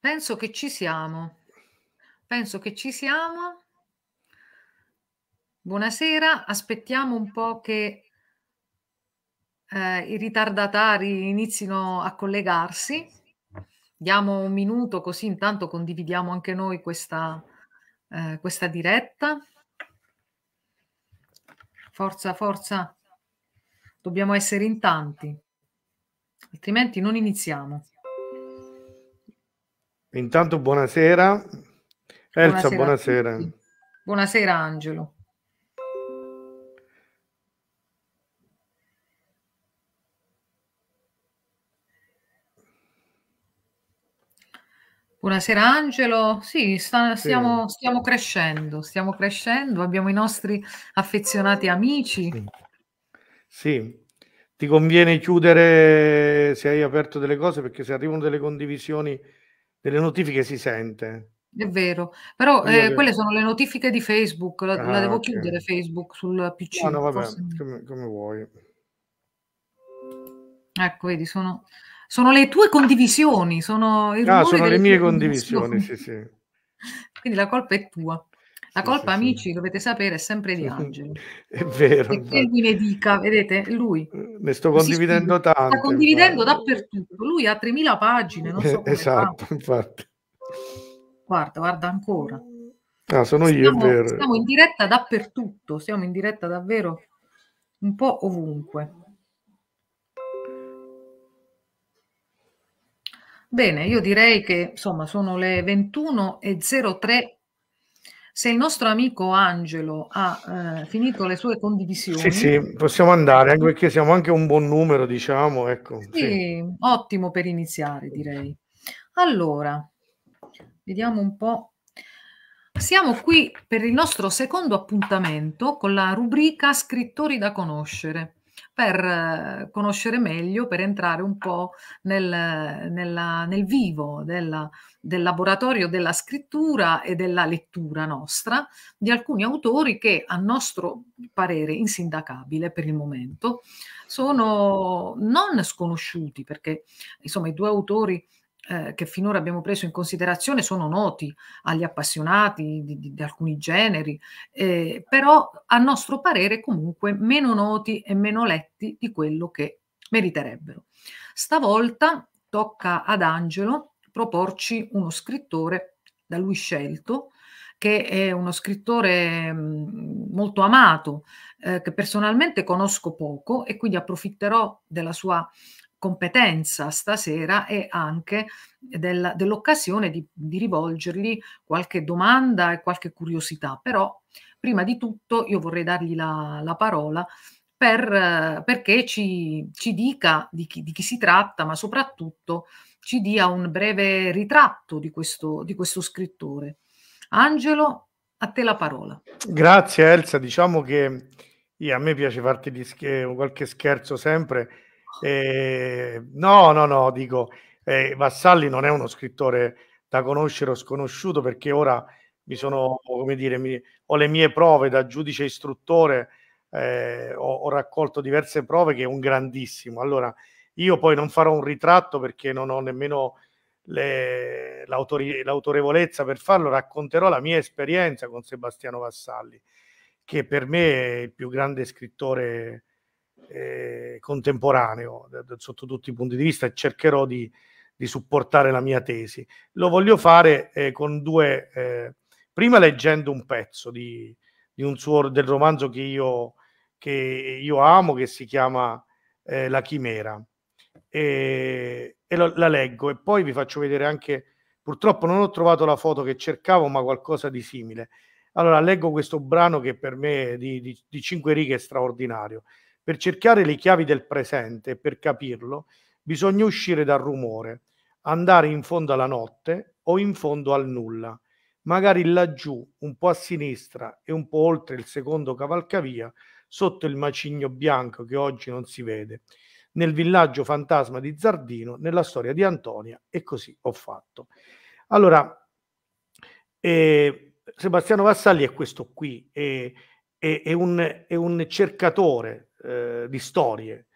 Penso che ci siamo. Penso che ci siamo. Buonasera, aspettiamo un po' che eh, i ritardatari inizino a collegarsi. Diamo un minuto così intanto condividiamo anche noi questa, eh, questa diretta. Forza, forza, dobbiamo essere in tanti, altrimenti non iniziamo. Intanto buonasera. Elsa, buonasera. Buonasera, buonasera Angelo. Buonasera Angelo, sì, sta, stiamo, sì. stiamo, crescendo, stiamo crescendo, abbiamo i nostri affezionati amici. Sì. sì. ti conviene chiudere se hai aperto delle cose perché se arrivano delle condivisioni delle notifiche si sente. È vero, però eh, quelle sono le notifiche di Facebook, la, ah, la devo okay. chiudere Facebook sul PC. No, no, vabbè, forse... come, come, vuoi. Ecco, vedi, sono, sono le tue condivisioni, sono, ah, sono le mie condivisioni, condivisioni, sì, sì. Quindi la colpa è tua. La colpa, sì, amici, sì. dovete sapere, è sempre di Angelo. è vero. che me ne dica, vedete, lui. Eh, ne sto condividendo scrive, tanto. Sta condividendo infatti. dappertutto. Lui ha 3.000 pagine, non eh, so Esatto, fa. infatti. Guarda, guarda ancora. Ah, sono io, è vero. Siamo in diretta dappertutto, siamo in diretta davvero un po' ovunque. Bene, io direi che insomma sono le 21.03 se il nostro amico Angelo ha eh, finito le sue condivisioni. Sì, sì, possiamo andare, anche perché siamo anche un buon numero, diciamo. Ecco, sì, sì. ottimo per iniziare, direi. Allora, vediamo un po'. Siamo qui per il nostro secondo appuntamento con la rubrica Scrittori da conoscere per eh, conoscere meglio, per entrare un po' nel, nella, nel vivo della, del laboratorio della scrittura e della lettura nostra di alcuni autori che a nostro parere insindacabile per il momento sono non sconosciuti perché insomma i due autori eh, che finora abbiamo preso in considerazione sono noti agli appassionati di, di, di alcuni generi, eh, però a nostro parere comunque meno noti e meno letti di quello che meriterebbero. Stavolta tocca ad Angelo proporci uno scrittore da lui scelto, che è uno scrittore mm, molto amato, eh, che personalmente conosco poco e quindi approfitterò della sua competenza stasera e anche del, dell'occasione di, di rivolgergli qualche domanda e qualche curiosità. Però prima di tutto io vorrei dargli la, la parola per, perché ci, ci dica di chi, di chi, si tratta, ma soprattutto ci dia un breve ritratto di questo, di questo scrittore. Angelo, a te la parola. Grazie Elsa, diciamo che io, a me piace farti sch- qualche scherzo sempre eh, no, no, no, dico, eh, Vassalli non è uno scrittore da conoscere o sconosciuto perché ora mi sono, come dire, mi, ho le mie prove da giudice istruttore, eh, ho, ho, raccolto diverse prove che è un grandissimo. Allora, io poi non farò un ritratto perché non ho nemmeno le, l'autori, l'autorevolezza per farlo, racconterò la mia esperienza con Sebastiano Vassalli, che per me è il più grande scrittore eh, contemporaneo sotto tutti i punti di vista e cercherò di, di supportare la mia tesi. Lo voglio fare eh, con due, eh, prima leggendo un pezzo di, di un suo, del romanzo che io, che io amo, che si chiama eh, La Chimera, e, e lo, la leggo e poi vi faccio vedere anche, purtroppo non ho trovato la foto che cercavo, ma qualcosa di simile. Allora, leggo questo brano che per me di, di, di cinque righe è straordinario. Per cercare le chiavi del presente, e per capirlo, bisogna uscire dal rumore, andare in fondo alla notte o in fondo al nulla, magari laggiù, un po' a sinistra e un po' oltre il secondo cavalcavia, sotto il macigno bianco che oggi non si vede, nel villaggio fantasma di Zardino, nella storia di Antonia e così ho fatto. Allora, eh, Sebastiano Vassalli è questo qui, è, è, è, un, è un cercatore eh, di storie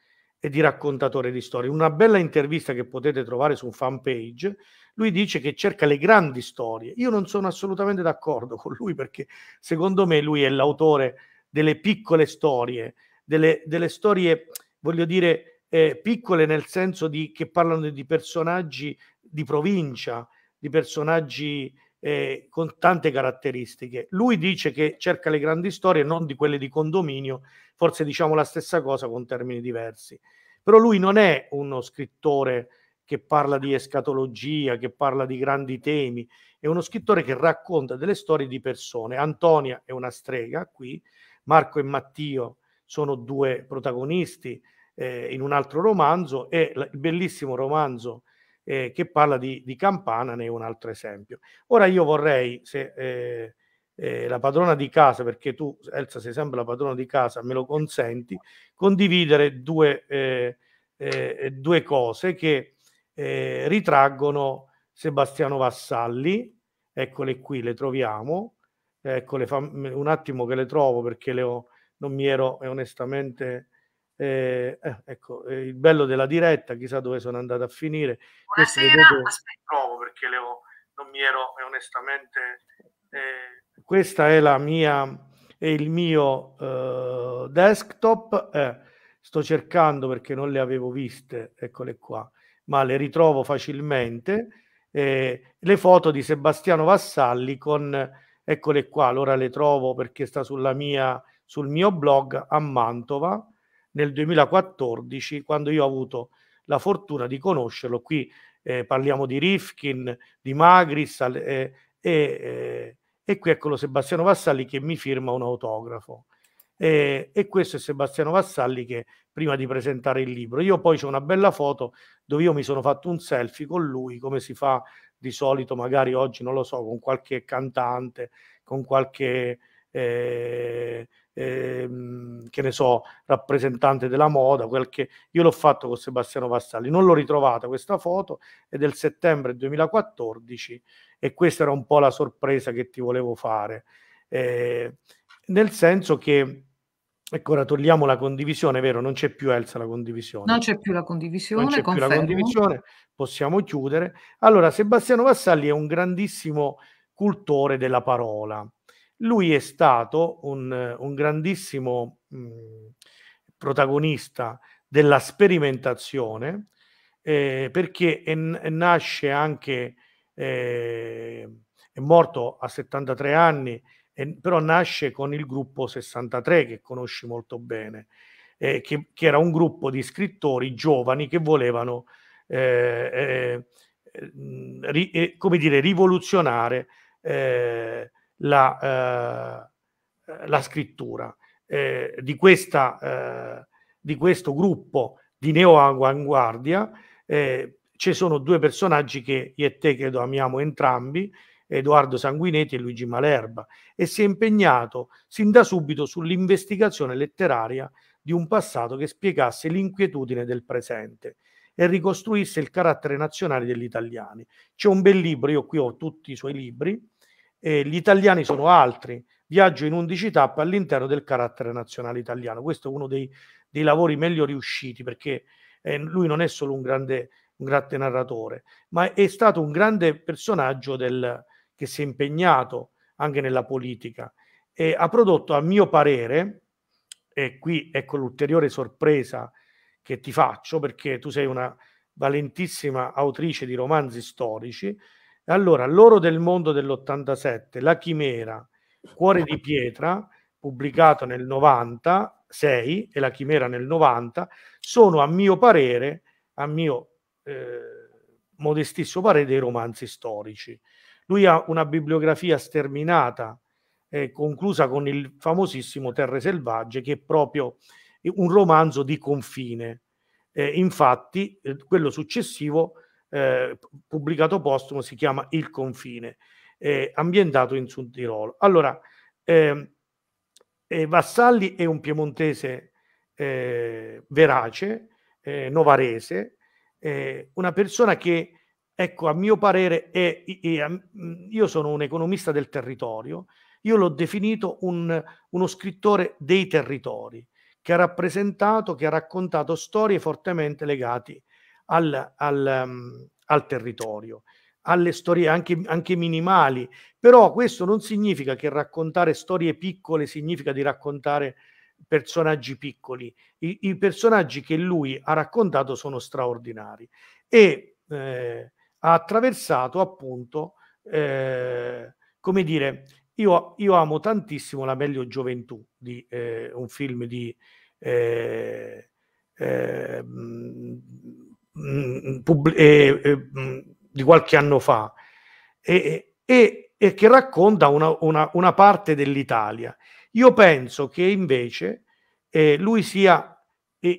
e di raccontatore di storie. Una bella intervista che potete trovare su un fanpage, lui dice che cerca le grandi storie. Io non sono assolutamente d'accordo con lui perché secondo me lui è l'autore delle piccole storie, delle, delle storie, voglio dire, eh, piccole nel senso di, che parlano di personaggi di provincia, di personaggi eh, con tante caratteristiche. Lui dice che cerca le grandi storie, non di quelle di condominio, forse diciamo la stessa cosa con termini diversi. Però lui non è uno scrittore che parla di escatologia, che parla di grandi temi, è uno scrittore che racconta delle storie di persone. Antonia è una strega qui, Marco e Mattio sono due protagonisti eh, in un altro romanzo e il bellissimo romanzo eh, che parla di, di, Campana ne è un altro esempio. Ora io vorrei, se eh, eh, la padrona di casa, perché tu Elsa sei sempre la padrona di casa, me lo consenti, condividere due, eh, eh, due cose che eh, ritraggono Sebastiano Vassalli, eccole qui, le troviamo, eccole, un attimo che le trovo perché le ho, non mi ero onestamente eh, eh, ecco, eh, il bello della diretta, chissà dove sono andato a finire. Buonasera, vedete... aspetta, trovo perché Leo, non mi ero e eh, onestamente... Eh, Questa è la mia, è il mio eh, desktop, sto cercando perché non le avevo viste, eccole qua, ma le ritrovo facilmente. le foto di Sebastiano Vassalli con, eccole qua, allora le trovo perché sta sulla mia, sul mio blog a Mantova nel 2014 quando io ho avuto la fortuna di conoscerlo. Qui eh, parliamo di Rifkin, di Magris eh, eh, e qui eccolo Sebastiano Vassalli che mi firma un autografo. e questo è Sebastiano Vassalli che prima di presentare il libro. Io poi c'è una bella foto dove io mi sono fatto un selfie con lui, come si fa di solito, magari oggi non lo so, con qualche cantante, con qualche eh, ehm, che ne so, rappresentante della moda, quel che io l'ho fatto con Sebastiano Vassalli, non l'ho ritrovata questa foto, è del settembre 2014 e questa era un po' la sorpresa che ti volevo fare, eh, nel senso che Ecco, ora togliamo la condivisione, vero? Non c'è più Elsa la condivisione. Non c'è più la condivisione. Non c'è confermo. più la condivisione, possiamo chiudere. Allora, Sebastiano Vassalli è un grandissimo cultore della parola. Lui è stato un, un grandissimo mh, protagonista della sperimentazione eh, perché è, è nasce anche, eh, è morto a 73 anni, eh, però nasce con il gruppo 63 che conosci molto bene, eh, che, che, era un gruppo di scrittori giovani che volevano eh, eh, ri, come dire, rivoluzionare eh, la, eh, la scrittura eh, di, questa, eh, di, questo gruppo di neoavanguardia. Eh, ci sono due personaggi che io e te credo amiamo entrambi, Edoardo Sanguinetti e Luigi Malerba, e si è impegnato sin da subito sull'investigazione letteraria di un passato che spiegasse l'inquietudine del presente e ricostruisse il carattere nazionale degli italiani. C'è un bel libro, io qui ho tutti i suoi libri, eh, gli italiani sono altri, viaggio in 11 tappe all'interno del carattere nazionale italiano. Questo è uno dei, dei lavori meglio riusciti perché eh, lui non è solo un grande, un grande narratore, ma è stato un grande personaggio del, che si è impegnato anche nella politica e ha prodotto, a mio parere, e qui ecco l'ulteriore sorpresa che ti faccio perché tu sei una valentissima autrice di romanzi storici, allora, L'oro del mondo dell'87, La chimera, Cuore di pietra, pubblicato nel 96 e La chimera nel 90, sono a mio parere, a mio eh, modestissimo parere, dei romanzi storici. Lui ha una bibliografia sterminata, eh, conclusa con il famosissimo Terre selvagge, che è proprio un romanzo di confine. Eh, infatti, quello successivo eh, pubblicato postumo, si chiama Il confine, eh, ambientato in Sud Tirolo. Allora, ehm, eh, Vassalli è un piemontese eh, verace, eh, novarese, eh, una persona che, ecco, a mio parere, è, è, è, io sono un economista del territorio, io l'ho definito un, uno scrittore dei territori, che ha rappresentato, che ha raccontato storie fortemente legate al, al, ehm, al territorio, alle storie anche, anche, minimali, però questo non significa che raccontare storie piccole significa di raccontare personaggi piccoli, i, i personaggi che lui ha raccontato sono straordinari e eh, ha attraversato appunto, eh, come dire, io, io, amo tantissimo La meglio gioventù, di, eh, un film di eh, eh, Mm, eh, eh, mm, di qualche anno fa e, e, e che racconta una, una, una, parte dell'Italia. Io penso che invece eh, lui sia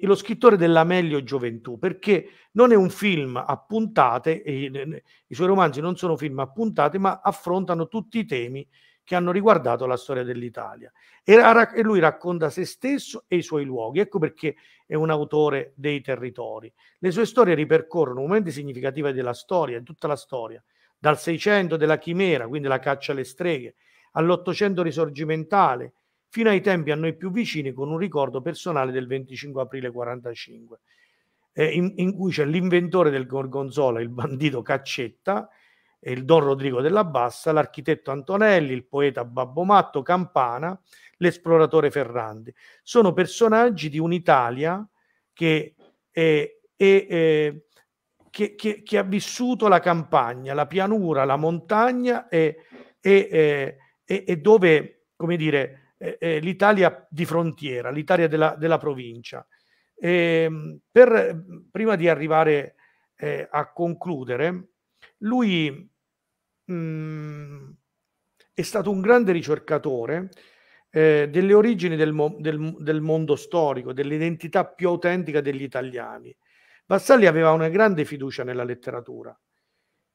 lo scrittore della meglio gioventù, perché non è un film a puntate, i suoi romanzi non sono film a puntate, ma affrontano tutti i temi che hanno riguardato la storia dell'Italia. E, e lui racconta se stesso e i suoi luoghi, ecco perché è un autore dei territori. Le sue storie ripercorrono momenti significativi della storia, di tutta la storia, dal Seicento della chimera, quindi la caccia alle streghe, all'Ottocento risorgimentale, fino ai tempi a noi più vicini con un ricordo personale del 25 aprile 1945. Eh, in, in, cui c'è l'inventore del gorgonzola, il bandito Caccetta, il Don Rodrigo della Bassa, l'architetto Antonelli, il poeta Babbo Matto, Campana, l'esploratore Ferrandi. Sono personaggi di un'Italia che, è, eh, che, che, che, ha vissuto la campagna, la pianura, la montagna e, e, e, e dove, come dire, l'Italia di frontiera, l'Italia della, della provincia. Ehm, per, prima di arrivare eh, a concludere, lui mh, mm, è stato un grande ricercatore eh, delle origini del, mo- del, del mondo storico, dell'identità più autentica degli italiani. Vassalli aveva una grande fiducia nella letteratura,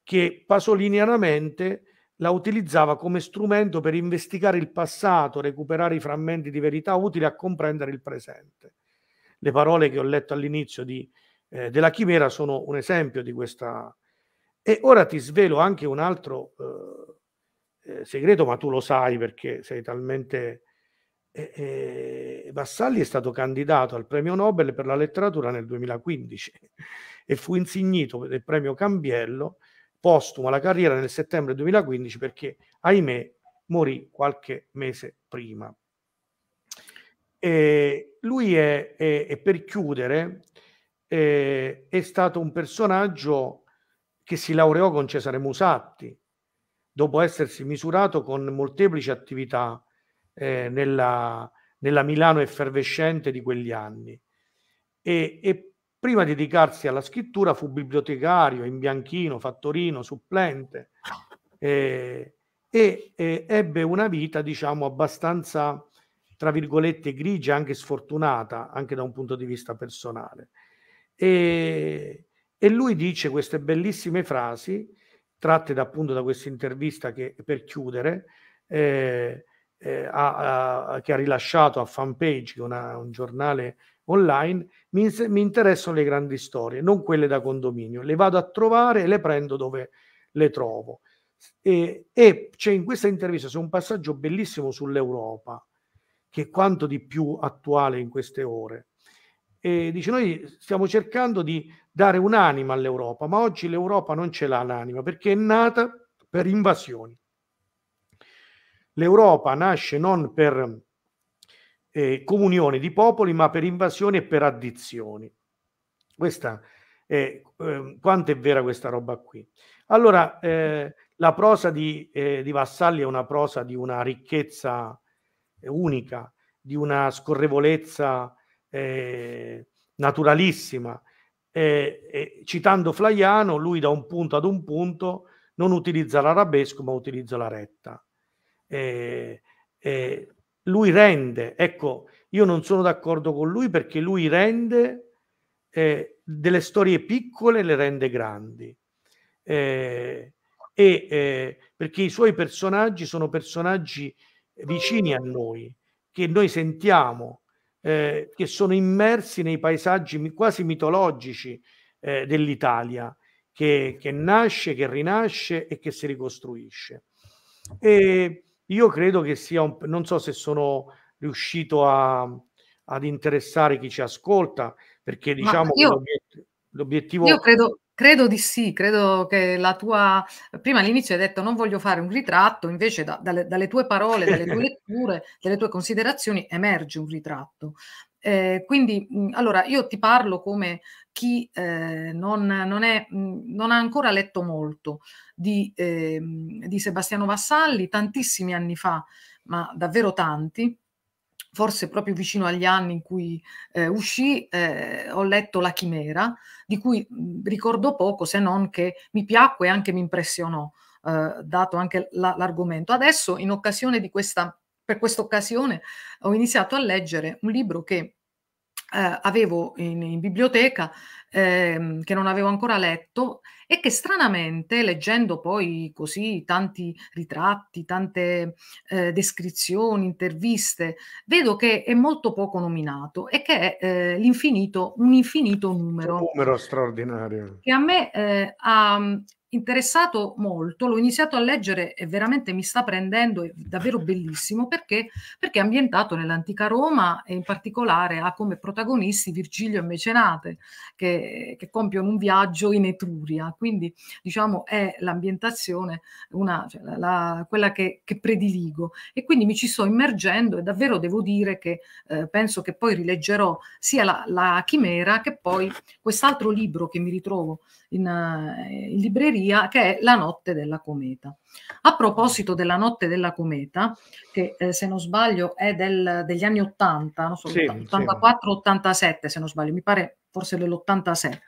che pasolinianamente la utilizzava come strumento per investigare il passato, recuperare i frammenti di verità utili a comprendere il presente. Le parole che ho letto all'inizio di, eh, della chimera sono un esempio di questa, e ora ti svelo anche un altro eh, eh, segreto, ma tu lo sai perché sei talmente... Eh, eh, Vassalli è stato candidato al premio Nobel per la letteratura nel 2015 e fu insignito del premio Cambiello postumo alla carriera nel settembre 2015 perché, ahimè, morì qualche mese prima. E lui è, e per chiudere, è, eh, è stato un personaggio che si laureò con Cesare Musatti dopo essersi misurato con molteplici attività eh, nella, nella, Milano effervescente di quegli anni. E, e prima di dedicarsi alla scrittura fu bibliotecario in Bianchino, fattorino, supplente eh, e eh, ebbe una vita, diciamo, abbastanza, tra virgolette, grigia, anche sfortunata, anche da un punto di vista personale. E, e lui dice queste bellissime frasi tratte da, appunto da questa intervista che per chiudere eh, eh, a, a, che ha rilasciato a Fanpage, una, un giornale online, mi, mi, interessano le grandi storie, non quelle da condominio, le vado a trovare e le prendo dove le trovo. E, e c'è in questa intervista c'è un passaggio bellissimo sull'Europa, che è quanto di più attuale in queste ore eh, dice noi stiamo cercando di dare un'anima all'Europa, ma oggi l'Europa non ce l'ha l'anima perché è nata per invasioni. L'Europa nasce non per eh, comunione di popoli, ma per invasioni e per addizioni. Questa è, eh, quanto è vera questa roba qui. Allora, eh, la prosa di, eh, di, Vassalli è una prosa di una ricchezza eh, unica, di una scorrevolezza eh, naturalissima. Eh, eh, citando Flaiano, lui da un punto ad un punto non utilizza l'arabesco ma utilizza la retta. lui rende, ecco, io non sono d'accordo con lui perché lui rende eh, delle storie piccole, le rende grandi. Eh, e, eh, perché i suoi personaggi sono personaggi vicini a noi, che noi sentiamo, eh, che sono immersi nei paesaggi quasi mitologici eh, dell'Italia, che, che, nasce, che rinasce e che si ricostruisce. E io credo che sia un, non so se sono riuscito a, ad interessare chi ci ascolta, perché diciamo io, l'obiettivo... Io credo, Credo di sì, credo che la tua... Prima all'inizio hai detto non voglio fare un ritratto, invece da, dalle, dalle, tue parole, dalle tue letture, dalle tue considerazioni emerge un ritratto. Eh, quindi, mm, allora, io ti parlo come chi eh, non, non, è, mm, non, ha ancora letto molto di, eh, di Sebastiano Vassalli, tantissimi anni fa, ma davvero tanti, forse proprio vicino agli anni in cui eh, uscì, eh, ho letto La Chimera, di cui ricordo poco se non che mi piacque e anche mi impressionò, eh, dato anche l'argomento. Adesso, in occasione di questa, per questa occasione, ho iniziato a leggere un libro che eh, avevo in, in biblioteca ehm, che non avevo ancora letto e che stranamente leggendo poi così tanti ritratti, tante eh, descrizioni, interviste, vedo che è molto poco nominato e che è eh, l'infinito, un infinito numero. Un numero straordinario. Che a me eh, ha interessato molto, l'ho iniziato a leggere e veramente mi sta prendendo, è davvero bellissimo perché, perché è ambientato nell'antica Roma e in particolare ha come protagonisti Virgilio e Mecenate che, che compiono un viaggio in Etruria, quindi diciamo è l'ambientazione, una, cioè, la, la, quella che, che, prediligo e quindi mi ci sto immergendo e davvero devo dire che eh, penso che poi rileggerò sia la, la Chimera che poi quest'altro libro che mi ritrovo in, eh, in libreria Ungheria, che è la notte della cometa. A proposito della notte della cometa, che eh, se non sbaglio è del, degli anni 80, non so, sì, 84-87 sì. se non sbaglio, mi pare forse dell'87,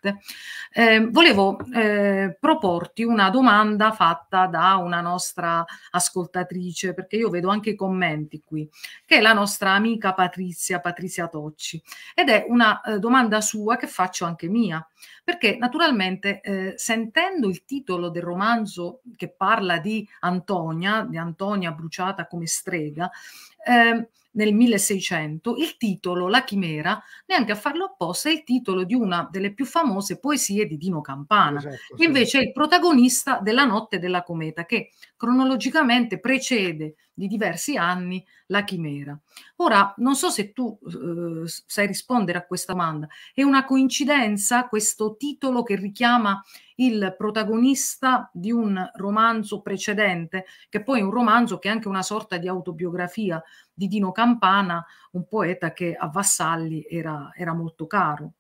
eh, volevo eh, proporti una domanda fatta da una nostra ascoltatrice, perché io vedo anche i commenti qui, che è la nostra amica Patrizia, Patrizia Tocci, ed è una eh, domanda sua che faccio anche mia, perché naturalmente eh, sentendo il titolo del romanzo che parla di Antonia, di Antonia bruciata come strega, eh, nel 1600 il titolo La chimera, neanche a farlo apposta, è il titolo di una delle più famose poesie di Dino Campana, esatto, che invece sì. è il protagonista della notte della cometa, che cronologicamente precede di diversi anni la chimera. Ora, non so se tu eh, sai rispondere a questa domanda, è una coincidenza questo titolo che richiama il protagonista di un romanzo precedente, che poi è un romanzo che è anche una sorta di autobiografia di Dino Campana, un poeta che a Vassalli era, era molto caro.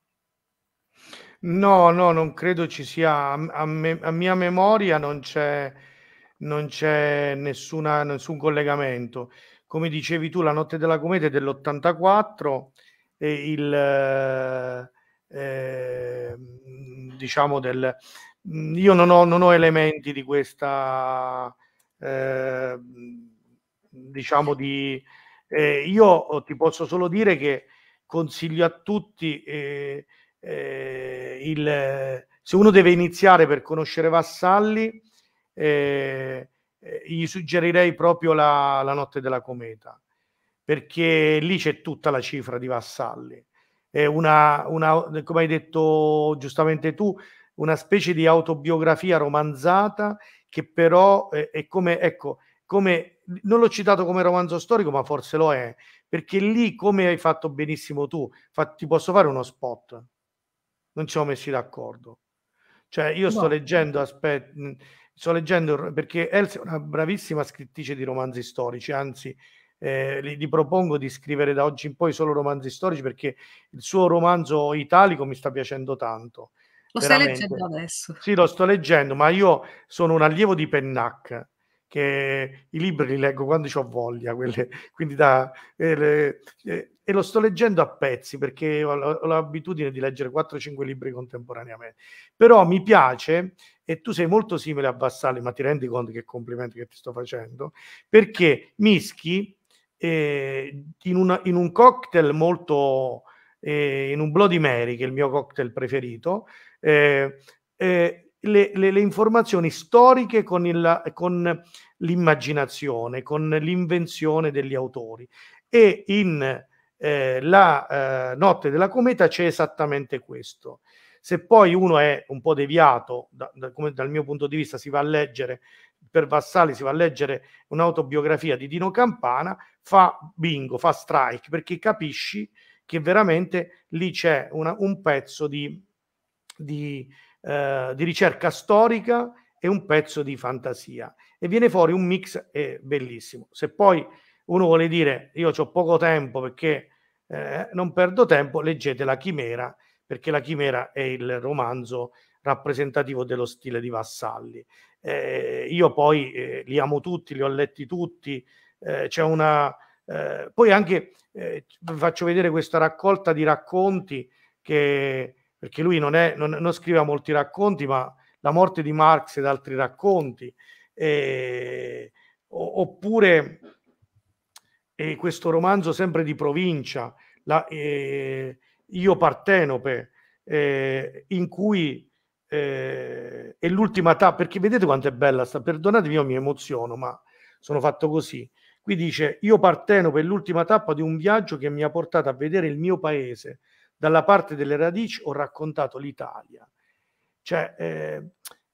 No, no, non credo ci sia, a, me, a mia memoria non c'è non c'è nessuna, nessun collegamento. Come dicevi tu, La notte della cometa è dell'84 e il... Eh, ehm, diciamo del... Mm, io non ho, non ho elementi di questa... Eh, diciamo di... Eh, io ti posso solo dire che consiglio a tutti il... Se uno deve iniziare per conoscere Vassalli, eh, gli suggerirei proprio la, la, notte della cometa, perché lì c'è tutta la cifra di Vassalli. È una, una, come hai detto giustamente tu, una specie di autobiografia romanzata che però è, è come, ecco, come, non l'ho citato come romanzo storico, ma forse lo è, perché lì, come hai fatto benissimo tu, fa, ti posso fare uno spot. Non ci siamo messi d'accordo. Cioè, io no. sto leggendo, aspetta Sto leggendo perché Elsa è una bravissima scrittrice di romanzi storici, anzi eh, gli propongo di scrivere da oggi in poi solo romanzi storici perché il suo romanzo italico mi sta piacendo tanto. Lo veramente. stai leggendo adesso? Sì, lo sto leggendo, ma io sono un allievo di Pennac che i libri li leggo quando ho voglia, quelle, quindi da, eh, le, eh, e lo sto leggendo a pezzi perché ho, ho l'abitudine di leggere 4-5 libri contemporaneamente. Però mi piace, e tu sei molto simile a Vassalli, ma ti rendi conto che complimenti che ti sto facendo, perché mischi eh, in, una, in, un cocktail molto, eh, in un Bloody Mary, che è il mio cocktail preferito, eh, eh le, le, le informazioni storiche con, il, con l'immaginazione, con l'invenzione degli autori. E in eh, La eh, notte della cometa c'è esattamente questo. Se poi uno è un po' deviato, da, da, come dal mio punto di vista si va a leggere, per Vassali si va a leggere un'autobiografia di Dino Campana, fa bingo, fa strike, perché capisci che veramente lì c'è una, un pezzo di, di eh, di ricerca storica e un pezzo di fantasia e viene fuori un mix eh, bellissimo. Se poi uno vuole dire io ho poco tempo perché eh, non perdo tempo, leggete La Chimera perché La Chimera è il romanzo rappresentativo dello stile di Vassalli. Eh, io poi eh, li amo tutti, li ho letti tutti, eh, c'è una... Eh, poi anche vi faccio vedere questa raccolta di racconti che perché lui non, è, non, non scriveva molti racconti, ma la morte di Marx ed altri racconti, eh, oppure eh, questo romanzo sempre di provincia, la, eh, Io Partenope, in cui è l'ultima tappa, perché vedete quanto è bella sta, perdonatemi io mi emoziono, ma sono fatto così. Qui dice, io Partenope è l'ultima tappa di un viaggio che mi ha portato a vedere il mio paese, dalla parte delle radici ho raccontato l'Italia. Cioè, eh,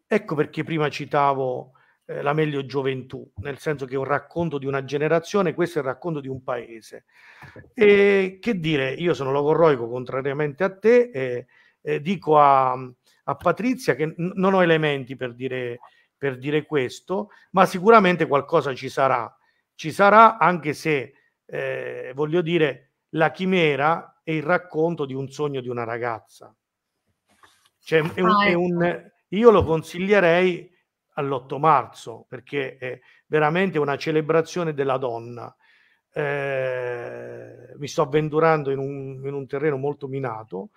ecco perché prima citavo eh, la meglio gioventù, nel senso che è un racconto di una generazione, questo è il racconto di un paese. E che dire, io sono logorroico contrariamente a te, e, e dico a, a, Patrizia che n- non ho elementi per dire, per dire, questo, ma sicuramente qualcosa ci sarà. Ci sarà anche se, eh, voglio dire, la chimera è il racconto di un sogno di una ragazza. Cioè, è un, ah, è ecco. un, io lo consiglierei all'8 marzo perché è veramente una celebrazione della donna. Eh, mi sto avventurando in un, in un terreno molto minato,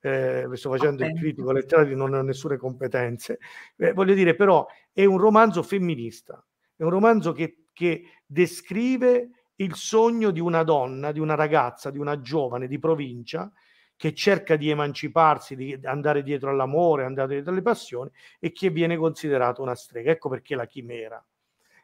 eh, sto facendo okay. il critico letterario, non ho nessune competenze. Eh, voglio dire, però, è un romanzo femminista, è un romanzo che, che descrive il sogno di una donna, di una ragazza, di una giovane di provincia che cerca di emanciparsi, di andare dietro all'amore, andare dietro alle passioni e che viene considerata una strega. Ecco perché la chimera,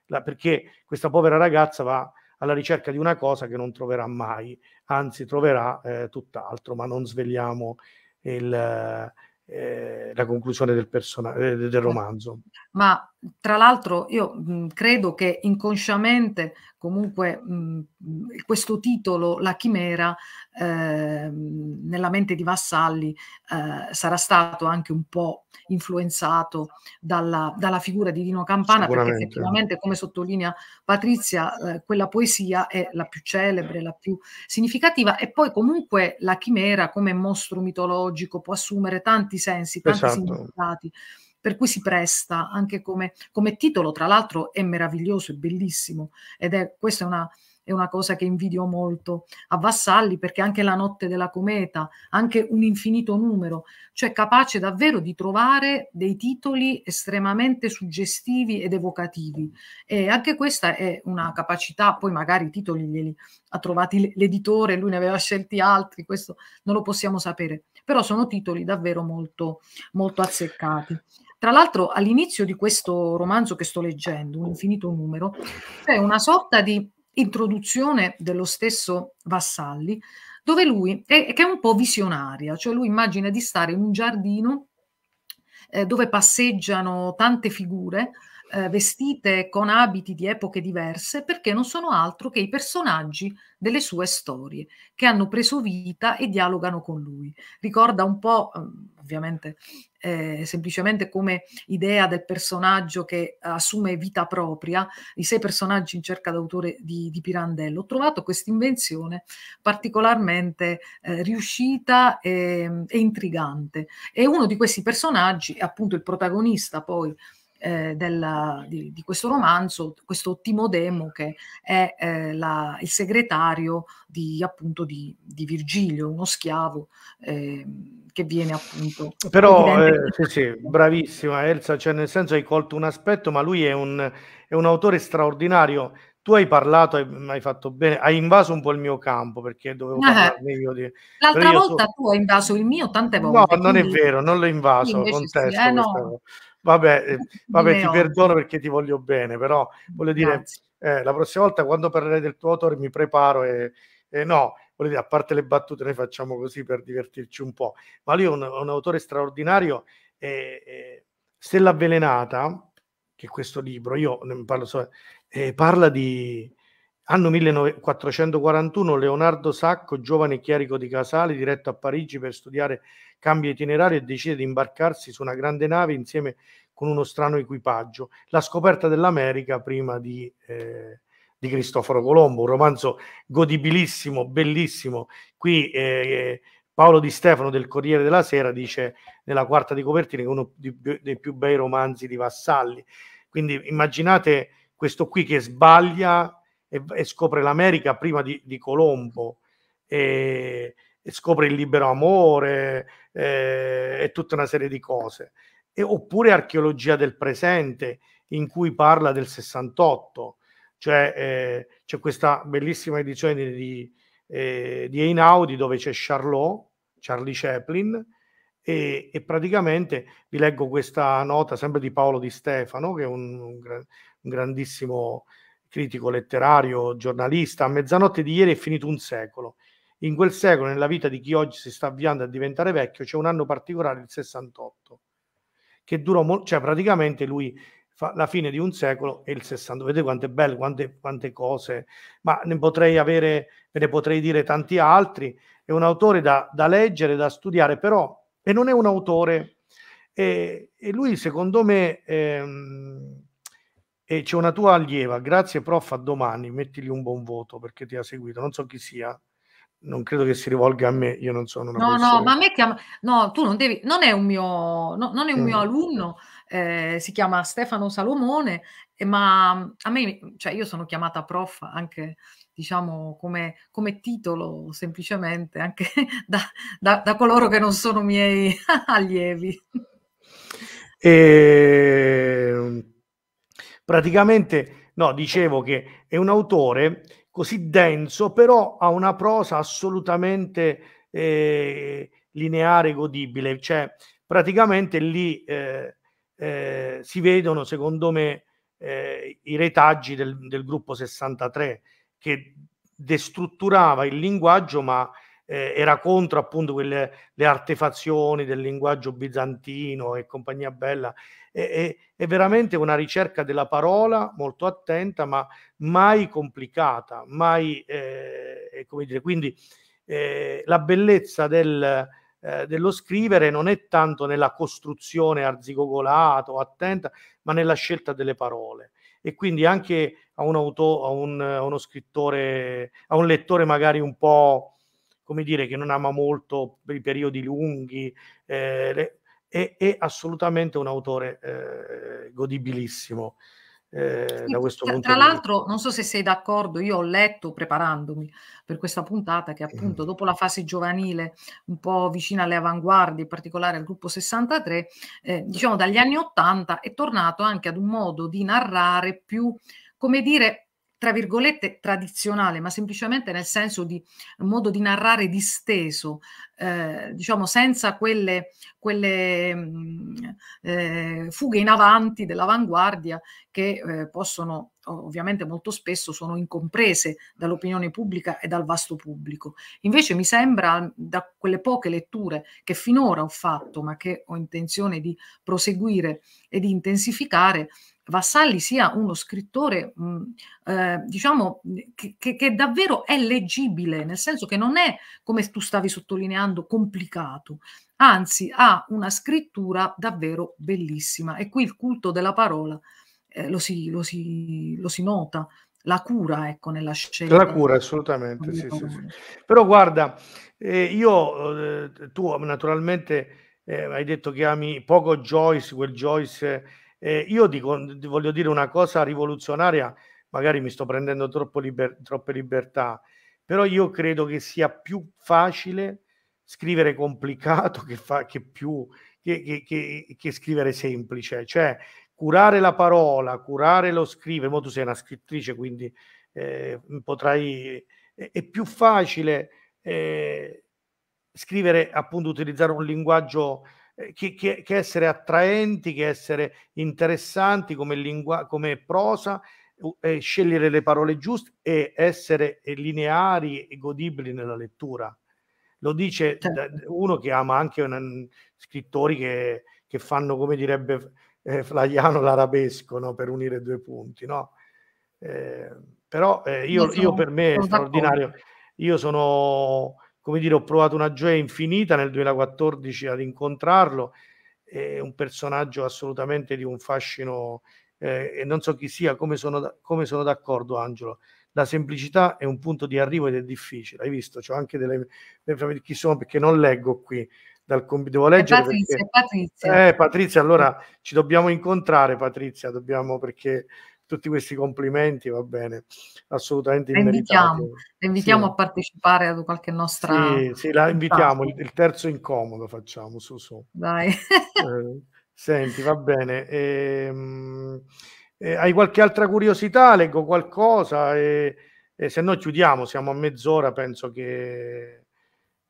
la, perché questa povera ragazza va alla ricerca di una cosa che non troverà mai, anzi troverà eh, tutt'altro, ma non svegliamo il, eh, la conclusione del, person- eh, del romanzo. Ma tra l'altro io mh, mhmm, credo che inconsciamente comunque mh, mhmm, questo titolo, la chimera, eh, nella mente di Vassalli eh, sarà stato anche un po' influenzato dalla, dalla figura di Dino Campana, perché effettivamente, come sottolinea Patrizia, eh, quella poesia è la più celebre, la più significativa e poi comunque la chimera come mostro mitologico può assumere tanti sensi, tanti esatto. significati per cui si presta anche come, come titolo, tra l'altro è meraviglioso, è bellissimo, ed è questa è una, è una cosa che invidio molto a Vassalli perché anche la notte della cometa, anche un infinito numero, cioè capace davvero di trovare dei titoli estremamente suggestivi ed evocativi. E anche questa è una capacità, poi magari i titoli glieli ha trovati l'editore, lui ne aveva scelti altri, questo non lo possiamo sapere, però sono titoli davvero molto, molto azzeccati. Tra l'altro all'inizio di questo romanzo che sto leggendo, un infinito numero, c'è una sorta di introduzione dello stesso Vassalli, dove lui, è, che è un po' visionaria, cioè lui immagina di stare in un giardino eh, dove passeggiano tante figure, eh, vestite con abiti di epoche diverse perché non sono altro che i personaggi delle sue storie che hanno preso vita e dialogano con lui. Ricorda un po', ehm, ovviamente, eh, semplicemente come idea del personaggio che assume vita propria, i sei personaggi in cerca d'autore di, di Pirandello. Ho trovato questa invenzione particolarmente eh, riuscita e, e intrigante. E uno di questi personaggi, appunto il protagonista poi, eh, della, di, di, questo romanzo, questo Timodemo che è eh, la, il segretario di, appunto, di, di Virgilio, uno schiavo eh, che viene appunto... Però, eh, sì, sì, bravissima Elsa, cioè nel senso hai colto un aspetto, ma lui è un, è un autore straordinario. Tu hai parlato, hai, fatto bene, hai invaso un po' il mio campo perché dovevo ah, parlare eh. io di... L'altra volta so... tu hai invaso il mio tante volte. No, quindi... non è vero, non l'ho invaso, contesto. Sì, eh, no. Vabbè, eh, vabbè ti perdono perché ti voglio bene, però voglio dire, eh, la prossima volta quando parlerai del tuo autore mi preparo e, e no, voglio dire, a parte le battute noi facciamo così per divertirci un po', ma lui è un, un autore straordinario e, e Stella Avvelenata, che è questo libro, io ne parlo solo, eh, parla di Anno 1441 Leonardo Sacco, giovane chierico di Casale, diretto a Parigi per studiare cambio itinerario e decide di imbarcarsi su una grande nave insieme con uno strano equipaggio. La scoperta dell'America prima di, eh, di Cristoforo Colombo, un romanzo godibilissimo, bellissimo. Qui eh, eh Paolo Di Stefano del Corriere della Sera dice nella quarta di copertina che è uno dei più bei romanzi di Vassalli. Quindi immaginate questo qui che sbaglia e, e scopre l'America prima di, di Colombo e, e, scopre il libero amore e, e tutta una serie di cose. E, oppure archeologia del presente in cui parla del 68, cioè eh, c'è questa bellissima edizione di, di, eh, di Einaudi dove c'è Charlot, Charlie Chaplin, e, e, praticamente vi leggo questa nota sempre di Paolo Di Stefano, che è un, un grandissimo critico letterario, giornalista, a mezzanotte di ieri è finito un secolo. In quel secolo, nella vita di chi oggi si sta avviando a diventare vecchio, c'è un anno particolare, il 68, che durò molto, cioè praticamente lui fa la fine di un secolo e il 60. Vedete quante belle, quante, quante cose, ma ne potrei avere, ve ne potrei dire tanti altri. È un autore da, da leggere, da studiare, però, e non è un autore. E, e lui, secondo me, ehm, e c'è una tua allieva, grazie prof, a domani, mettigli un buon voto perché ti ha seguito, non so chi sia, non credo che si rivolga a me, io non sono una No, persona. no, ma a me chiama No, tu non devi non è un mio no, non è un mm. mio alunno, eh, si chiama Stefano Salomone, eh, ma a me cioè io sono chiamata prof anche diciamo come, come titolo semplicemente anche da, da, da coloro che non sono miei allievi. E ehm, Praticamente, no, dicevo che è un autore così denso, però ha una prosa assolutamente eh, lineare e godibile, cioè praticamente lì eh, eh, si vedono, secondo me, eh, i retaggi del, del, gruppo 63 che destrutturava il linguaggio, ma eh, era contro appunto quelle le artefazioni del linguaggio bizantino e compagnia bella è, è, veramente una ricerca della parola molto attenta, ma mai complicata, mai, eh, come dire, quindi eh, la bellezza del, eh, dello scrivere non è tanto nella costruzione arzigogolata o attenta, ma nella scelta delle parole. E quindi anche a un, auto, a un, a uno scrittore, a un lettore magari un po' come dire, che non ama molto i periodi lunghi, eh, le, e è assolutamente un autore eh, godibilissimo. Eh, da questo tra, punto tra l'altro, non so se sei d'accordo, io ho letto preparandomi per questa puntata che appunto mm. dopo la fase giovanile un po' vicina alle avanguardie, in particolare al gruppo 63, eh, diciamo dagli anni 80 è tornato anche ad un modo di narrare più, come dire, tra virgolette tradizionale, ma semplicemente nel senso di modo di narrare disteso, eh, diciamo senza quelle, quelle mh, mm, eh, fughe in avanti dell'avanguardia che eh, possono ovviamente molto spesso sono incomprese dall'opinione pubblica e dal vasto pubblico. Invece mi sembra, da quelle poche letture che finora ho fatto, ma che ho intenzione di proseguire e di intensificare, Vassalli sia uno scrittore, mh, mm, eh, diciamo, che, che, che, davvero è leggibile, nel senso che non è, come tu stavi sottolineando, complicato, anzi ha una scrittura davvero bellissima. E qui il culto della parola eh, lo, si, lo, si, lo si nota, la cura ecco, nella scelta. La cura, assolutamente. Sì, sì, sì. Però guarda, eh, io, eh, tu naturalmente eh, hai detto che ami poco Joyce, quel Joyce eh, io dico, voglio dire una cosa rivoluzionaria, magari mi sto prendendo liber- troppe libertà, però io credo che sia più facile scrivere complicato che, fa, che, più, che, che scrivere semplice, cioè curare la parola, curare lo scrivere, mo tu sei una scrittrice quindi eh, potrai, è, eh, è, più facile eh, scrivere appunto utilizzare un linguaggio eh, che, che, che, essere attraenti, che essere interessanti come, lingua, come prosa, eh, scegliere le parole giuste e essere lineari e godibili nella lettura. Lo dice certo. uno che ama anche un, scrittori che, che, fanno, come direbbe eh, Flaiano, l'arabesco no? per unire due punti. No? Eh, però eh, io, io, per me è straordinario. Io sono come dire, ho provato una gioia infinita nel 2014 ad incontrarlo, è un personaggio assolutamente di un fascino eh, e non so chi sia, come sono, come sono d'accordo Angelo. La semplicità è un punto di arrivo ed è difficile, hai visto? C'ho anche delle, delle chi sono perché non leggo qui dal devo eh, leggere. È Patrizia, perché, Patrizia. Eh, Patrizia, allora ci dobbiamo incontrare Patrizia, dobbiamo perché tutti questi complimenti, va bene, assolutamente la invitiamo, la invitiamo sì. a partecipare ad qualche nostra... Sì, sì la invitiamo, il, il, terzo incomodo facciamo, su su. Dai. Eh, senti, va bene. Eh, eh, hai qualche altra curiosità? Leggo qualcosa e, e se no chiudiamo, siamo a mezz'ora, penso che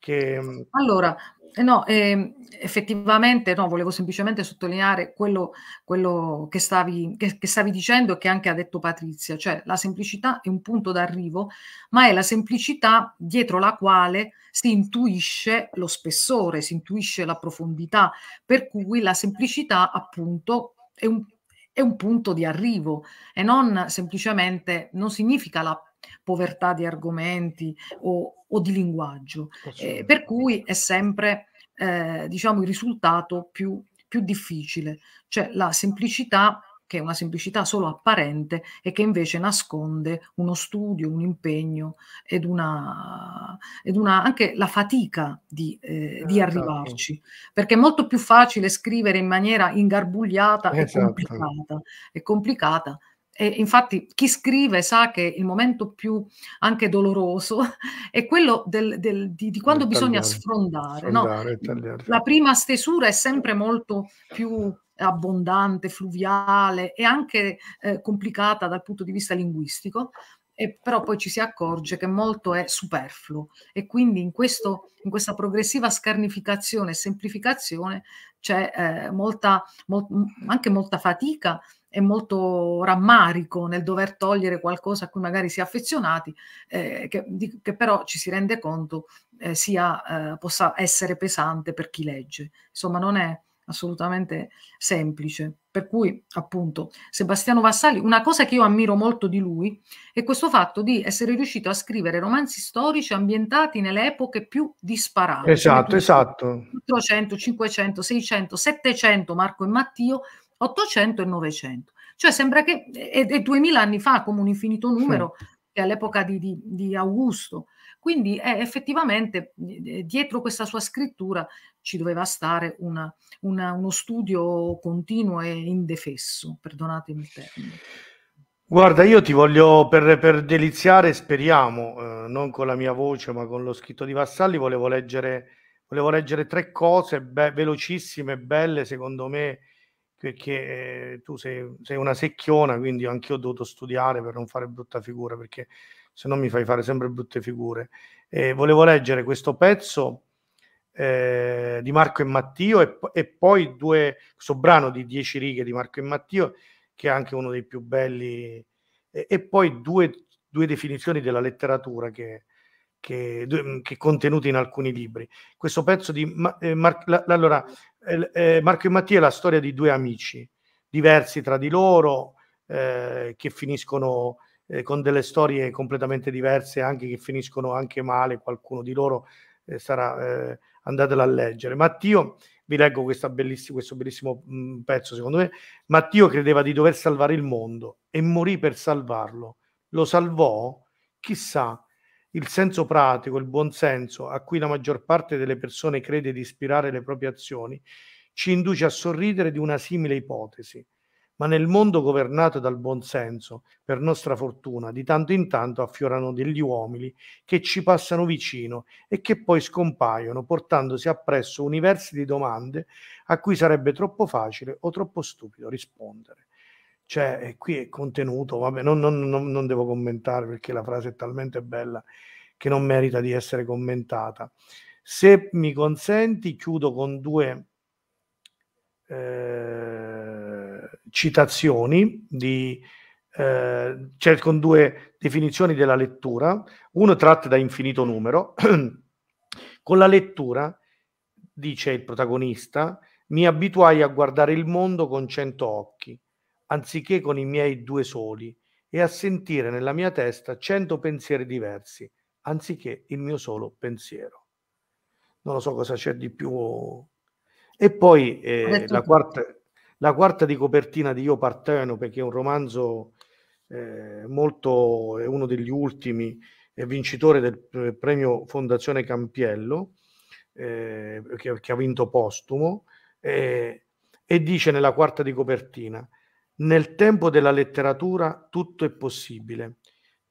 che... Allora, eh, no, eh, effettivamente no, volevo semplicemente sottolineare quello, quello che, stavi, che, che, stavi, dicendo e che anche ha detto Patrizia, cioè la semplicità è un punto d'arrivo, ma è la semplicità dietro la quale si intuisce lo spessore, si intuisce la profondità, per cui la semplicità appunto è un, è un punto di arrivo e non semplicemente, non significa la povertà di argomenti o o di linguaggio, eh, per cui è sempre eh, diciamo, il risultato più, più difficile, cioè la semplicità che è una semplicità solo apparente e che invece nasconde uno studio, un impegno ed una, ed una anche la fatica di, eh, di eh, esatto. arrivarci, perché è molto più facile scrivere in maniera ingarbugliata esatto. e complicata, e complicata e infatti chi scrive sa che il momento più anche doloroso è quello del, del, di, di, quando tagliare, bisogna sfrondare. sfrondare no? La prima stesura è sempre molto più abbondante, fluviale e anche eh, complicata dal punto di vista linguistico, e però poi ci si accorge che molto è superfluo e quindi in, questo, in questa progressiva scarnificazione e semplificazione c'è eh, molta, mol, anche molta fatica e molto rammarico nel dover togliere qualcosa a cui magari si è affezionati, eh, che, di, che, però ci si rende conto eh, sia, eh, possa essere pesante per chi legge. Insomma, non è assolutamente semplice. Per cui, appunto, Sebastiano Vassali, una cosa che io ammiro molto di lui è questo fatto di essere riuscito a scrivere romanzi storici ambientati nelle epoche più disparate. Esatto, esatto. 400, 500, 600, 700, Marco e Mattio, 800 e 900. Cioè sembra che è, è 2000 anni fa come un infinito numero, sì. che all'epoca di, di, di Augusto. Quindi eh, effettivamente eh, dietro questa sua scrittura ci doveva stare una, una, uno studio continuo e indefesso, perdonatemi il termine. Guarda, io ti voglio per, per deliziare, speriamo, eh, non con la mia voce, ma con lo scritto di Vassalli, volevo leggere, volevo leggere tre cose be- velocissime, belle, secondo me, perché eh, tu sei, sei, una secchiona, quindi anche io ho dovuto studiare per non fare brutta figura, perché se no mi fai fare sempre brutte figure. Eh, volevo leggere questo pezzo eh, di Marco e Mattio e, e, poi due, questo brano di dieci righe di Marco e Mattio, che è anche uno dei più belli, e, e poi due, due, definizioni della letteratura che, che, che contenute in alcuni libri. Questo pezzo di... Ma, eh, Mar- la, allora, eh, Marco e Mattia è la storia di due amici diversi tra di loro eh, che finiscono eh, con delle storie completamente diverse, anche che finiscono anche male, qualcuno di loro eh, sarà, eh, andatela a leggere. Mattio, vi leggo belliss- questo bellissimo mm, pezzo, secondo me, Mattio credeva di dover salvare il mondo e morì per salvarlo. Lo salvò? Chissà, il senso pratico, il buonsenso a cui la maggior parte delle persone crede di ispirare le proprie azioni, ci induce a sorridere di una simile ipotesi. Ma nel mondo governato dal buonsenso, per nostra fortuna, di tanto in tanto affiorano degli uomini che ci passano vicino e che poi scompaiono, portandosi appresso universi di domande a cui sarebbe troppo facile o troppo stupido rispondere cioè eh, qui è contenuto, vabbè, non, non, non, non, devo commentare perché la frase è talmente bella che non merita di essere commentata. Se mi consenti, chiudo con due eh, citazioni di, eh, cioè con due definizioni della lettura, uno tratta da infinito numero. con la lettura, dice il protagonista, mi abituai a guardare il mondo con cento occhi anziché con i miei due soli, e a sentire nella mia testa cento pensieri diversi, anziché il mio solo pensiero. Non lo so cosa c'è di più. E poi eh, la, quarta, la, quarta, di copertina di Io Parteno, perché è un romanzo eh, molto, è uno degli ultimi, è vincitore del eh, premio Fondazione Campiello, eh, che, che, ha vinto postumo, eh, e dice nella quarta di copertina, nel tempo della letteratura tutto è possibile,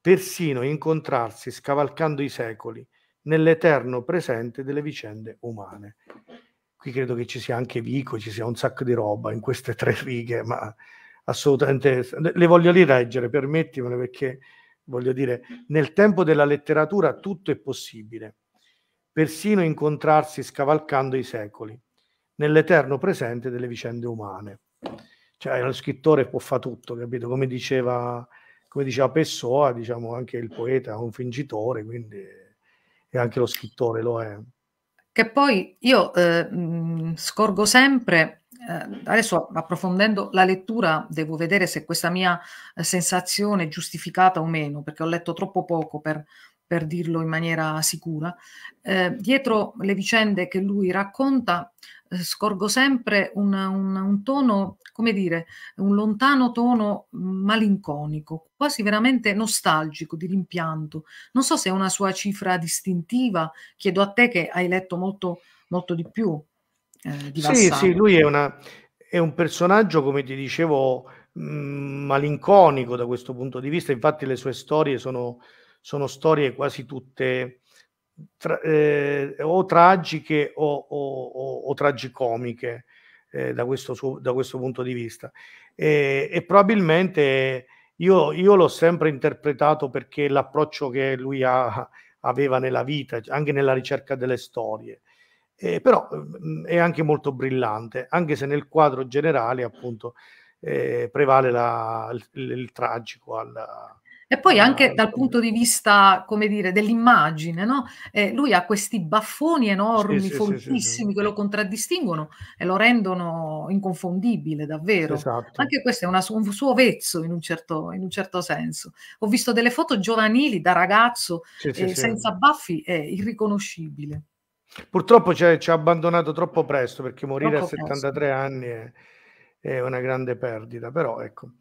persino incontrarsi scavalcando i secoli nell'eterno presente delle vicende umane. Qui credo che ci sia anche Vico, ci sia un sacco di roba in queste tre righe, ma assolutamente le voglio rileggere, permettimele perché voglio dire, nel tempo della letteratura tutto è possibile, persino incontrarsi scavalcando i secoli, nell'eterno presente delle vicende umane cioè lo scrittore può fare tutto, capito? Come diceva, come diceva Pessoa, diciamo anche il poeta è un fingitore, quindi e anche lo scrittore lo è. Che poi io eh, mm, scorgo sempre eh, adesso approfondendo la lettura devo vedere se questa mia eh, sensazione è giustificata o meno, perché ho letto troppo poco per, per dirlo in maniera sicura. Eh, dietro le vicende che lui racconta eh, scorgo sempre una, una, un tono, come dire, un lontano tono mm, malinconico, quasi veramente nostalgico, di rimpianto. Non so se è una sua cifra distintiva, chiedo a te che hai letto molto, molto di più. Eh, di sì, sì, lui è, una, è un personaggio, come ti dicevo, mm, malinconico da questo punto di vista. Infatti, le sue storie sono, sono storie quasi tutte tra, eh, o tragiche o, o, o, o tragicomiche eh, da, questo suo, da, questo punto di vista. E, e probabilmente io, io, l'ho sempre interpretato perché l'approccio che lui ha, aveva nella vita, anche nella ricerca delle storie. Eh, però mh, mm, è anche molto brillante, anche se nel quadro generale appunto eh, prevale la, il, il, tragico alla, e poi anche esatto. dal punto di vista, come dire, dell'immagine, no? eh, lui ha questi baffoni enormi, sì, fortissimi, che lo contraddistinguono e lo rendono inconfondibile, davvero. Esatto. Anche questo è una, un suo vezzo in un, certo, in un, certo, senso. Ho visto delle foto giovanili da ragazzo, eh, senza baffi, è irriconoscibile. Purtroppo ci ha abbandonato troppo presto perché morire troppo a 73 presto. anni è, è una grande perdita, però ecco,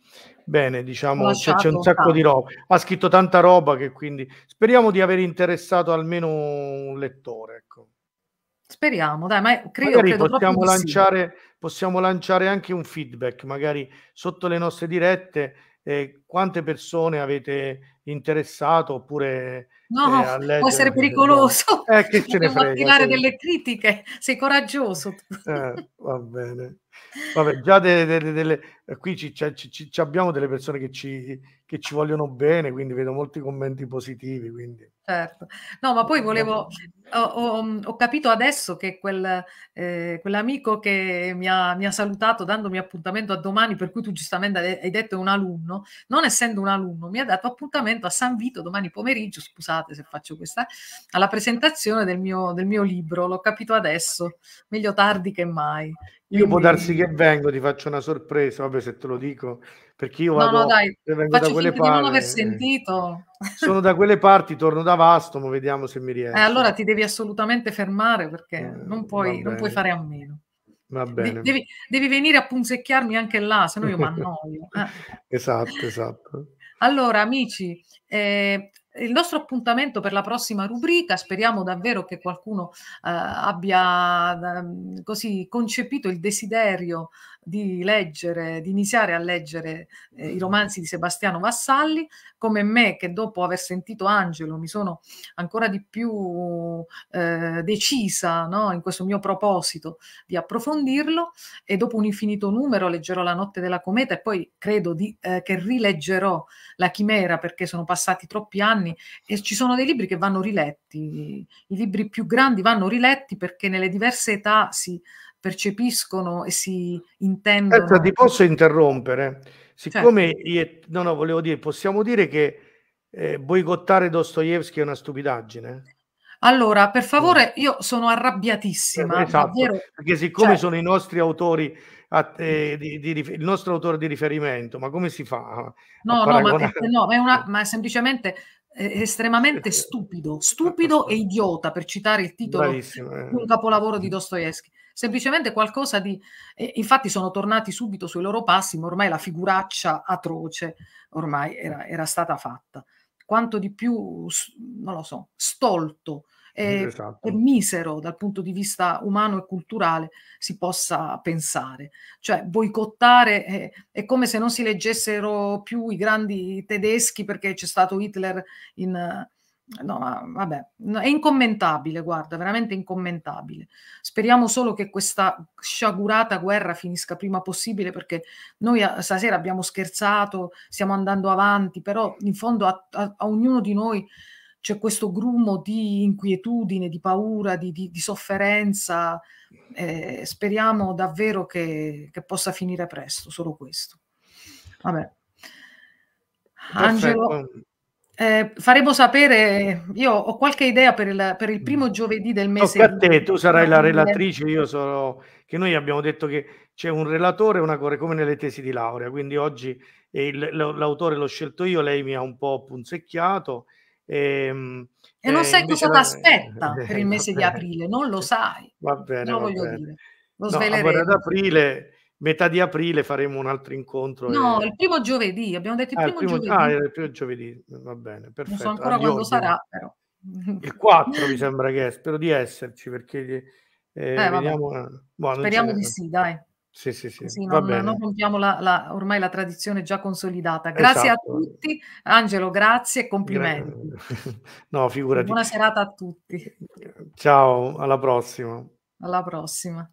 bene, diciamo che c'è un sacco tanto. di roba, ha scritto tanta roba che quindi speriamo di aver interessato almeno un lettore, ecco. Speriamo, dai, ma credo, credo possiamo, lanciare, possiamo lanciare anche un feedback, magari sotto le nostre dirette, eh, quante persone avete interessato oppure... No, eh, può essere pericoloso. Eh, che ce ne frega. tirare delle critiche, sei coraggioso. Eh, va bene. Vabbè, già de, de, delle, eh, qui ci, ci, ci, abbiamo delle persone che ci, che ci vogliono bene, quindi vedo molti commenti positivi. Quindi. Certo, no, ma poi volevo, certo. ho, ho, ho capito adesso che quel, eh, quell'amico che mi ha, mi ha, salutato dandomi appuntamento a domani, per cui tu giustamente hai detto è un alunno, non non essendo un alunno, mi ha dato appuntamento a San Vito domani pomeriggio, scusate se faccio questa, alla presentazione del mio, del mio libro, l'ho capito adesso, meglio tardi che mai. Io può darsi che vengo, ti faccio una sorpresa, vabbè se te lo dico, perché io vado, no, no, dai, vengo da quelle parti, non aver sentito. Sono da quelle parti, torno da Vasto, ma vediamo se mi riesco. Eh, allora ti devi assolutamente fermare perché eh, non, puoi, non puoi fare a meno. Va bene. Devi, devi venire a punzecchiarmi anche là, se no io mi annoio. Eh. esatto, esatto. Allora, amici, eh, il nostro appuntamento per la prossima rubrica, speriamo davvero che qualcuno eh, abbia eh, così concepito il desiderio di leggere, di iniziare a leggere eh, i romanzi di Sebastiano Vassalli, come me che dopo aver sentito Angelo mi sono ancora di più eh, decisa no, in questo mio proposito di approfondirlo e dopo un infinito numero leggerò La notte della cometa e poi credo di, eh, che rileggerò La chimera perché sono passati troppi anni e ci sono dei libri che vanno riletti, i libri più grandi vanno riletti perché nelle diverse età si... Sì, percepiscono e si intendono. Aspetta, ti posso interrompere? Siccome certo. io, no, no, volevo dire, possiamo dire che eh, boicottare Dostoevsky è una stupidaggine? Allora, per favore, mm. io sono arrabbiatissima. Eh, esatto, davvero. perché siccome cioè, sono i nostri autori, eh, mm. di, di, di, il nostro autore di riferimento, ma come si fa? No, no, ma, no è una, eh. ma, è semplicemente estremamente eh, stupido, stupido e idiota, per citare il titolo Bravissimo, di un capolavoro di mm. Dostoevsky semplicemente qualcosa di... Eh, infatti sono tornati subito sui loro passi, ma ormai la figuraccia atroce ormai era, era stata fatta. Quanto di più, non lo so, stolto e, esatto. e, misero dal punto di vista umano e culturale si possa pensare. Cioè boicottare è, eh, è come se non si leggessero più i grandi tedeschi perché c'è stato Hitler in... Uh, No, ma vabbè, è incommentabile, guarda, veramente incommentabile. Speriamo solo che questa sciagurata guerra finisca prima possibile perché noi eh, stasera abbiamo scherzato, stiamo andando avanti, però in fondo a, a, a ognuno di noi c'è questo grumo di inquietudine, di paura, di, di, di sofferenza. Eh, speriamo davvero che, che possa finire presto, solo questo. Vabbè. Perfetto. Angelo, eh, faremo sapere, io ho qualche idea per il, per il mm. primo giovedì del mese. Tocca a te, tu sarai la relatrice, io sono, che noi abbiamo detto che c'è un relatore e una core, come nelle tesi di laurea, quindi oggi il, l'autore l'ho scelto io, lei mi ha un po' punzecchiato. E, ehm, e non eh, sai cosa ti aspetta per il mese di aprile, non lo sai. Va bene, lo va voglio bene. dire. Lo no, ad aprile metà di aprile faremo un altro incontro. No, e... il primo giovedì, abbiamo detto il primo, ah, il primo giovedì. Ah, il primo giovedì, va bene, perfetto. Non so ancora Addio, quando sarà, però. Il 4 mi sembra che è, spero di esserci, perché eh, eh, vediamo... Eh, boh, Speriamo di sì, dai. Sì, sì, sì. va non, non, rompiamo la, la, ormai la tradizione già consolidata. Grazie esatto. a tutti, Angelo, grazie e complimenti. No, figurati. Buona serata a tutti. Ciao, alla prossima. Alla prossima.